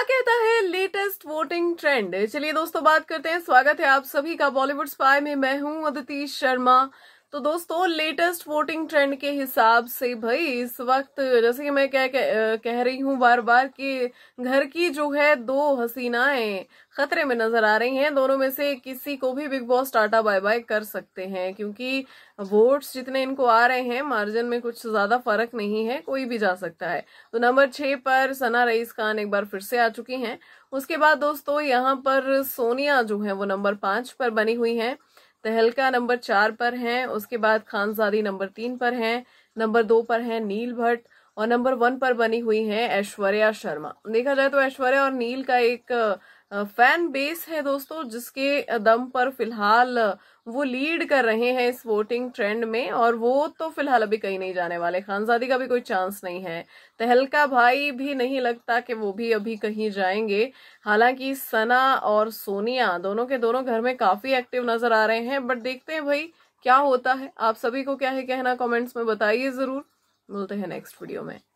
क्या कहता है लेटेस्ट वोटिंग ट्रेंड चलिए दोस्तों बात करते हैं स्वागत है आप सभी का बॉलीवुड स्पाई में मैं हूं अदिति शर्मा तो दोस्तों लेटेस्ट वोटिंग ट्रेंड के हिसाब से भाई इस वक्त जैसे कि मैं कह कह, कह रही हूँ बार बार कि घर की जो है दो हसीनाएं खतरे में नजर आ रही हैं दोनों में से किसी को भी Bigg Boss tata bye bye कर सकते हैं क्योंकि वोट्स जितने इनको आ रहे हैं मार्जिन में कुछ ज्यादा फर्क नहीं है कोई भी जा सकता है तो नंबर छह पर सना रईस खान एक बार फिर से आ चुकी हैं उसके बाद दोस्तों यहाँ पर सोनिया जो है वो नंबर पांच पर बनी हुई है तहलका नंबर चार पर हैं उसके बाद खानजादी नंबर तीन पर हैं नंबर दो पर हैं नील भट्ट और नंबर वन पर बनी हुई हैं ऐश्वर्या शर्मा देखा जाए तो ऐश्वर्या और नील का एक फैन बेस है दोस्तों जिसके दम पर फिलहाल वो लीड कर रहे हैं इस वोटिंग ट्रेंड में और वो तो फिलहाल अभी कहीं नहीं जाने वाले खानजादी का भी कोई चांस नहीं है तहलका भाई भी नहीं लगता कि वो भी अभी कहीं जाएंगे हालांकि सना और सोनिया दोनों के दोनों घर में काफी एक्टिव नजर आ रहे हैं बट देखते हैं भाई क्या होता है आप सभी को क्या है कहना कॉमेंट्स में बताइए जरूर मिलते हैं नेक्स्ट वीडियो में